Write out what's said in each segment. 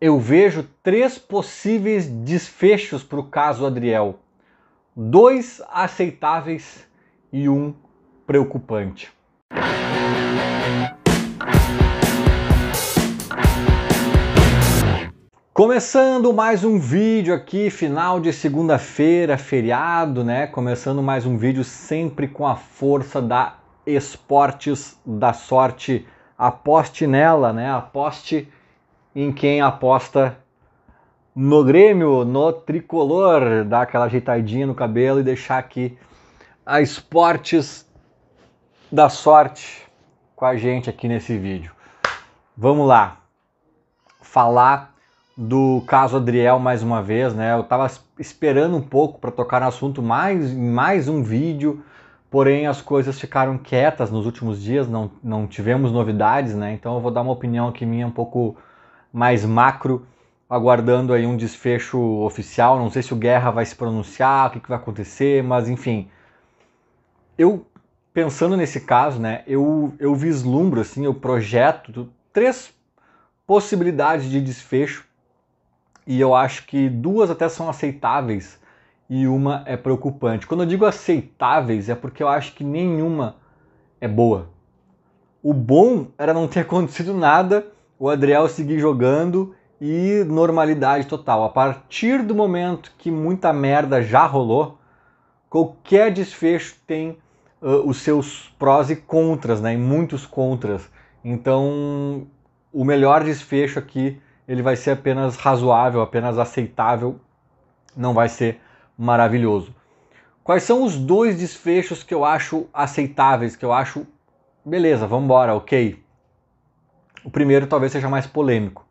eu vejo três possíveis desfechos para o caso Adriel: dois aceitáveis e um preocupante. Começando mais um vídeo aqui, final de segunda-feira, feriado, né? Começando mais um vídeo sempre com a força da Esportes da Sorte. Aposte nela, né? Aposte em quem aposta no Grêmio, no tricolor, dar aquela ajeitadinha no cabelo e deixar aqui a Esportes da Sorte com a gente aqui nesse vídeo. Vamos lá. Falar do caso Adriel mais uma vez, né? Eu estava esperando um pouco para tocar no assunto mais em mais um vídeo, porém as coisas ficaram quietas nos últimos dias, não, não tivemos novidades, né? Então eu vou dar uma opinião aqui minha um pouco mais macro, aguardando aí um desfecho oficial. Não sei se o Guerra vai se pronunciar, o que, que vai acontecer, mas enfim. Eu, pensando nesse caso, né, eu, eu vislumbro, assim, eu projeto três possibilidades de desfecho e eu acho que duas até são aceitáveis e uma é preocupante. Quando eu digo aceitáveis, é porque eu acho que nenhuma é boa. O bom era não ter acontecido nada o Adriel seguir jogando e normalidade total. A partir do momento que muita merda já rolou, qualquer desfecho tem uh, os seus prós e contras, né? E muitos contras. Então, o melhor desfecho aqui, ele vai ser apenas razoável, apenas aceitável, não vai ser maravilhoso. Quais são os dois desfechos que eu acho aceitáveis, que eu acho beleza, vamos embora, OK? O primeiro talvez seja mais polêmico.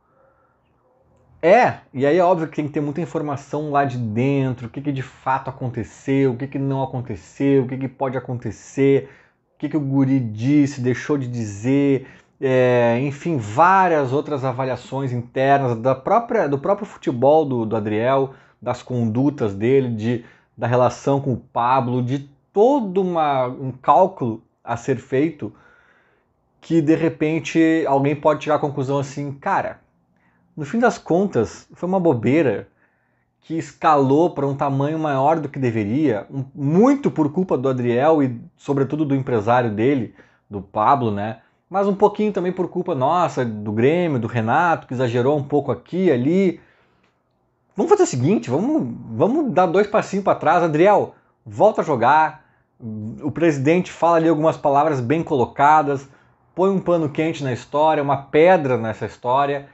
É, e aí é óbvio que tem que ter muita informação lá de dentro, o que, que de fato aconteceu, o que, que não aconteceu, o que, que pode acontecer, o que, que o guri disse, deixou de dizer, é, enfim, várias outras avaliações internas da própria, do próprio futebol do, do Adriel, das condutas dele, de, da relação com o Pablo, de todo uma, um cálculo a ser feito que de repente alguém pode tirar a conclusão assim, cara, no fim das contas foi uma bobeira que escalou para um tamanho maior do que deveria, muito por culpa do Adriel e sobretudo do empresário dele, do Pablo, né? Mas um pouquinho também por culpa nossa, do Grêmio, do Renato, que exagerou um pouco aqui, ali. Vamos fazer o seguinte, vamos, vamos dar dois passinhos para trás. Adriel, volta a jogar. O presidente fala ali algumas palavras bem colocadas põe um pano quente na história, uma pedra nessa história,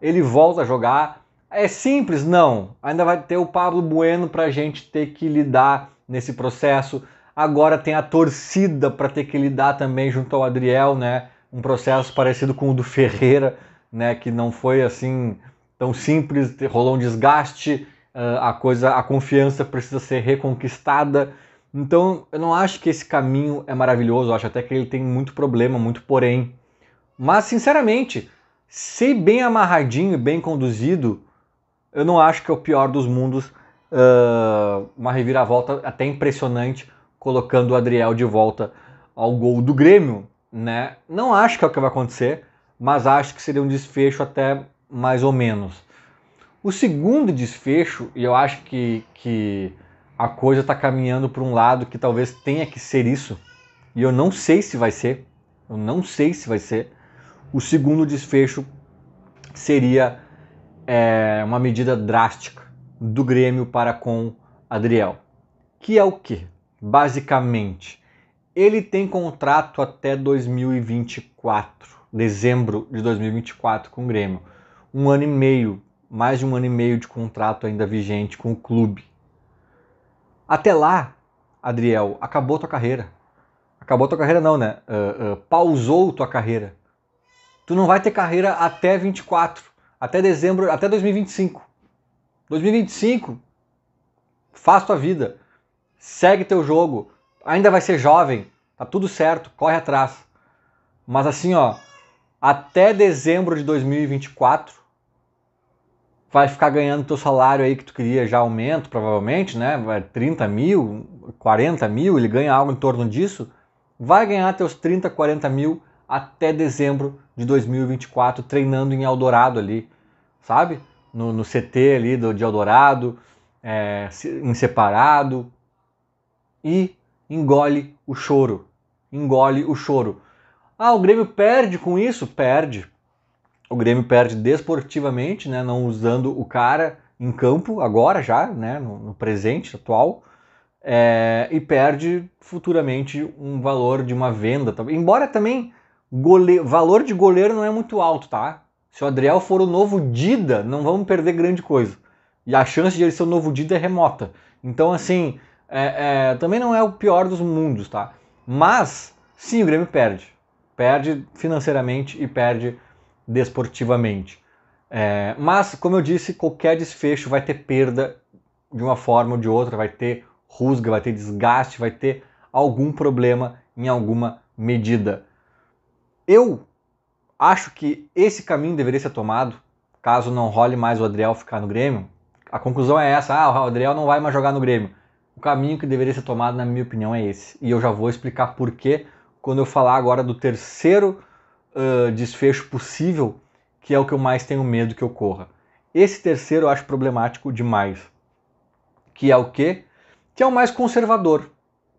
ele volta a jogar. É simples? Não. Ainda vai ter o Pablo Bueno para a gente ter que lidar nesse processo. Agora tem a torcida para ter que lidar também junto ao Adriel, né? Um processo parecido com o do Ferreira, né? Que não foi assim tão simples, rolou um desgaste, ah, a coisa, a confiança precisa ser reconquistada. Então, eu não acho que esse caminho é maravilhoso, eu acho até que ele tem muito problema, muito porém. Mas, sinceramente, se bem amarradinho e bem conduzido, eu não acho que é o pior dos mundos. Uh, uma reviravolta até impressionante, colocando o Adriel de volta ao gol do Grêmio. Né? Não acho que é o que vai acontecer, mas acho que seria um desfecho até mais ou menos. O segundo desfecho, e eu acho que, que a coisa está caminhando para um lado que talvez tenha que ser isso. E eu não sei se vai ser. Eu não sei se vai ser. O segundo desfecho seria é, uma medida drástica do Grêmio para com Adriel. Que é o que? Basicamente, ele tem contrato até 2024, dezembro de 2024 com o Grêmio. Um ano e meio, mais de um ano e meio de contrato ainda vigente com o clube. Até lá, Adriel, acabou tua carreira. Acabou tua carreira não, né? Uh, uh, pausou tua carreira. Tu não vai ter carreira até 24, até dezembro, até 2025. 2025, faz tua vida, segue teu jogo, ainda vai ser jovem, tá tudo certo, corre atrás. Mas assim, ó, até dezembro de 2024, vai ficar ganhando teu salário aí que tu queria já aumento, provavelmente, né? 30 mil, 40 mil, ele ganha algo em torno disso, vai ganhar teus 30, 40 mil até dezembro de 2024, treinando em Eldorado ali, sabe? No, no CT ali do, de Eldorado, é, em separado. E engole o choro. Engole o choro. Ah, o Grêmio perde com isso? Perde, o Grêmio perde desportivamente, né, não usando o cara em campo agora já, né, no, no presente atual, é, e perde futuramente um valor de uma venda. Embora também gole... valor de goleiro não é muito alto, tá? Se o Adriel for o novo Dida, não vamos perder grande coisa. E a chance de ele ser o novo Dida é remota. Então, assim, é, é, também não é o pior dos mundos, tá? Mas, sim, o Grêmio perde. Perde financeiramente e perde desportivamente. É, mas, como eu disse, qualquer desfecho vai ter perda de uma forma ou de outra, vai ter rusga, vai ter desgaste, vai ter algum problema em alguma medida. Eu acho que esse caminho deveria ser tomado caso não role mais o Adriel ficar no Grêmio. A conclusão é essa: ah, o Adriel não vai mais jogar no Grêmio. O caminho que deveria ser tomado, na minha opinião, é esse. E eu já vou explicar por quê quando eu falar agora do terceiro uh, desfecho possível, que é o que eu mais tenho medo que ocorra. Esse terceiro eu acho problemático demais, que é o quê? Que é o mais conservador,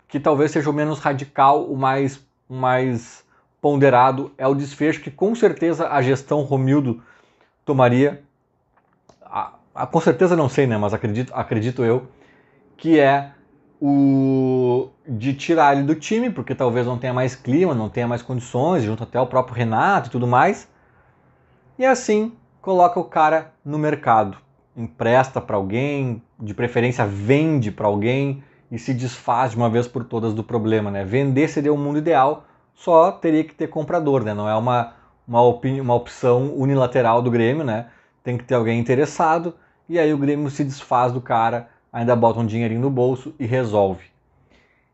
que talvez seja o menos radical, o mais, mais ponderado, é o desfecho que com certeza a gestão Romildo tomaria. A, a, com certeza não sei, né? Mas acredito, acredito eu que é o de tirar ele do time, porque talvez não tenha mais clima, não tenha mais condições, junto até o próprio Renato e tudo mais. E assim coloca o cara no mercado, empresta para alguém, de preferência vende para alguém e se desfaz de uma vez por todas do problema, né? Vender seria o mundo ideal, só teria que ter comprador, né? Não é uma uma, uma opção unilateral do Grêmio, né? Tem que ter alguém interessado e aí o Grêmio se desfaz do cara ainda bota um dinheirinho no bolso e resolve.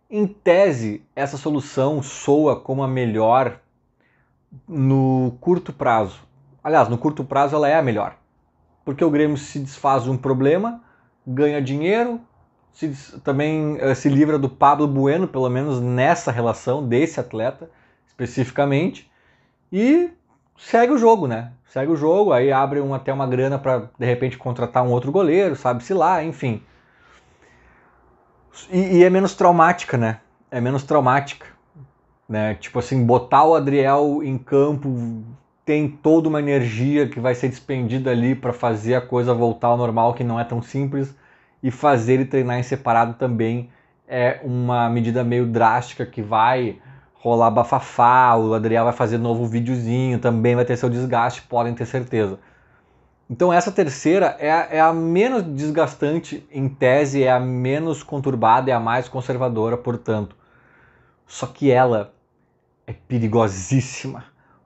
Em tese, essa solução soa como a melhor no curto prazo. Aliás, no curto prazo ela é a melhor. Porque o Grêmio se desfaz de um problema, ganha dinheiro, se, também eh, se livra do Pablo Bueno, pelo menos nessa relação, desse atleta especificamente, e segue o jogo, né? Segue o jogo, aí abre um, até uma grana para de repente contratar um outro goleiro, sabe-se lá, enfim. E, e, é menos traumática, né? É menos traumática. Né? Tipo assim, botar o Adriel em campo tem toda uma energia que vai ser despendida ali para fazer a coisa voltar ao normal, que não é tão simples, e fazer ele treinar em separado também é uma medida meio drástica que vai rolar bafafá, o Adriel vai fazer novo videozinho, também vai ter seu desgaste, podem ter certeza. Então essa terceira é a, é a, menos desgastante em tese, é a menos conturbada, é a mais conservadora, portanto. Só que ela é perigosíssima,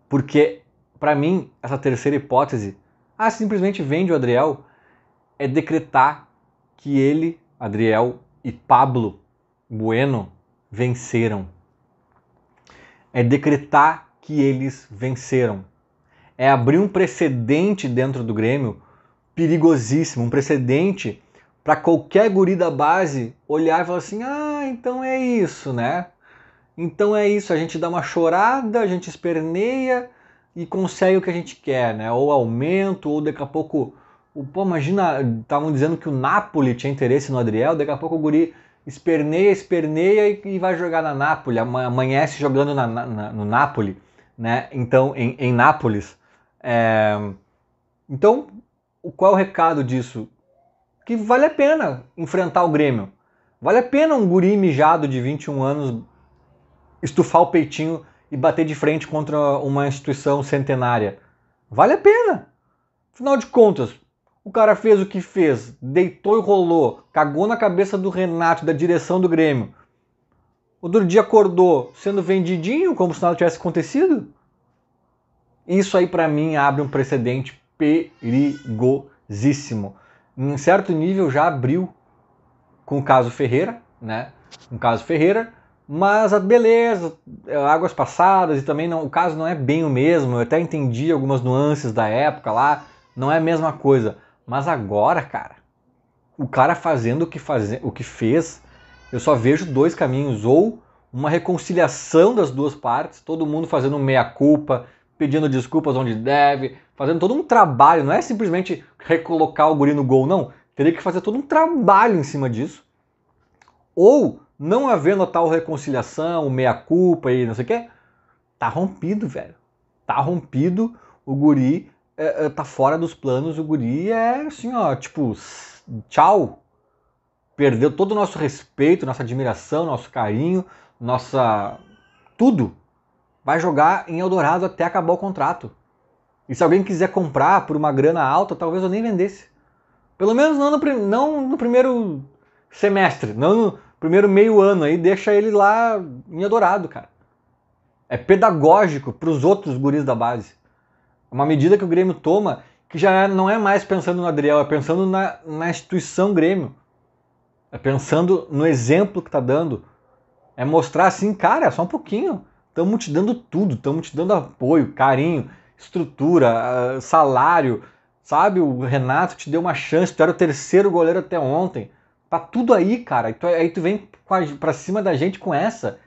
porque para mim essa terceira hipótese, ah, simplesmente vende o Adriel, é decretar que ele, Adriel e Pablo Bueno venceram. É decretar que eles venceram é abrir um precedente dentro do Grêmio perigosíssimo, um precedente para qualquer guri da base olhar e falar assim: ah, então é isso, né? Então é isso, a gente dá uma chorada, a gente esperneia e consegue o que a gente quer, né? Ou aumento, ou daqui a pouco. Pô, imagina, estavam dizendo que o Napoli tinha interesse no Adriel, daqui a pouco o guri esperneia, esperneia e, e vai jogar na Napoli amanhece jogando na, na, no Napoli, né? Então, em, em Nápoles. É... Então, qual é o recado disso? Que vale a pena enfrentar o Grêmio. Vale a pena um guri mijado de 21 anos estufar o peitinho e bater de frente contra uma instituição centenária. Vale a pena. Afinal de contas, o cara fez o que fez, deitou e rolou, cagou na cabeça do Renato, da direção do Grêmio. Outro dia acordou sendo vendidinho, como se nada tivesse acontecido. Isso aí para mim abre um precedente perigosíssimo. Em certo nível já abriu com o caso Ferreira, né? Um caso Ferreira, mas a beleza, águas passadas e também não, o caso não é bem o mesmo. Eu até entendi algumas nuances da época lá, não é a mesma coisa. Mas agora, cara, o cara fazendo o que, faz, o que fez, eu só vejo dois caminhos: ou uma reconciliação das duas partes, todo mundo fazendo meia culpa, pedindo desculpas onde deve, fazendo todo um trabalho, não é simplesmente recolocar o guri no gol, não. Teria que fazer todo um trabalho em cima disso. Ou não havendo a tal reconciliação, meia-culpa e não sei o quê, tá rompido, velho. Tá rompido, o guri é, é, tá fora dos planos, o guri é assim, ó, tipo, tchau. Perdeu todo o nosso respeito, nossa admiração, nosso carinho, nossa. tudo vai jogar em Eldorado até acabar o contrato. E se alguém quiser comprar por uma grana alta, talvez eu nem vendesse. Pelo menos não no, não no primeiro semestre, não no primeiro meio ano aí, deixa ele lá em Eldorado, cara. É pedagógico para os outros guris da base. É uma medida que o Grêmio toma que já não é mais pensando no Adriel, é pensando na, na instituição Grêmio. É pensando no exemplo que tá dando. É mostrar assim, cara, só um pouquinho. Estamos te dando tudo, estamos te dando apoio, carinho, estrutura, ah, salário, sabe? O Renato te deu uma chance, tu era o terceiro goleiro até ontem. Tá tudo aí, cara. aí tu vem pra cima da gente com essa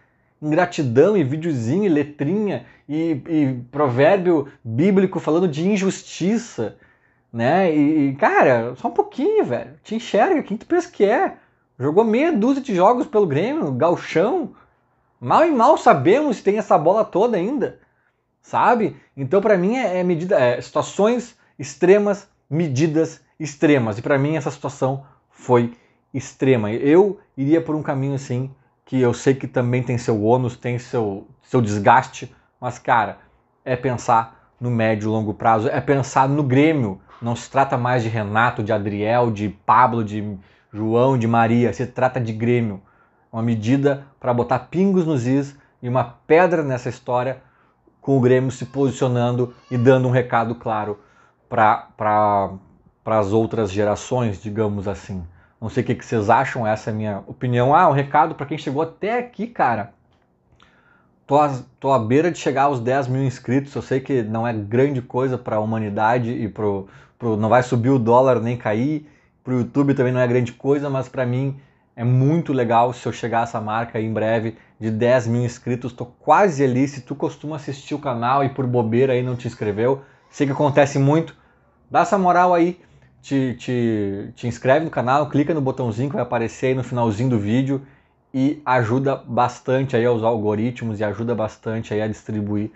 ingratidão e videozinho e letrinha e, e provérbio bíblico falando de injustiça, né? E, cara, só um pouquinho, velho. Te enxerga, quem tu pensa que é? Jogou meia dúzia de jogos pelo Grêmio, galchão, Mal e mal sabemos se tem essa bola toda ainda, sabe? Então, para mim, é, é, medida, é situações extremas, medidas extremas. E para mim, essa situação foi extrema. Eu iria por um caminho assim, que eu sei que também tem seu ônus, tem seu, seu desgaste, mas, cara, é pensar no médio e longo prazo, é pensar no Grêmio. Não se trata mais de Renato, de Adriel, de Pablo, de João, de Maria, se trata de Grêmio uma medida para botar pingos nos is e uma pedra nessa história, com o Grêmio se posicionando e dando um recado claro para as outras gerações, digamos assim. Não sei o que, que vocês acham, essa é a minha opinião. Ah, um recado para quem chegou até aqui, cara. Tô à, tô à beira de chegar aos 10 mil inscritos. Eu sei que não é grande coisa para a humanidade e pro, pro, não vai subir o dólar nem cair. Para o YouTube também não é grande coisa, mas para mim é muito legal se eu chegar a essa marca aí em breve de 10 mil inscritos. estou quase ali. Se tu costuma assistir o canal e por bobeira aí não te inscreveu, sei que acontece muito. Dá essa moral aí, te, te, te inscreve no canal, clica no botãozinho que vai aparecer aí no finalzinho do vídeo e ajuda bastante aí aos algoritmos e ajuda bastante aí a distribuir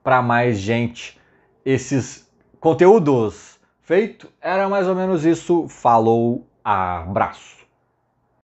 para mais gente esses conteúdos. Feito? Era mais ou menos isso. Falou, abraço.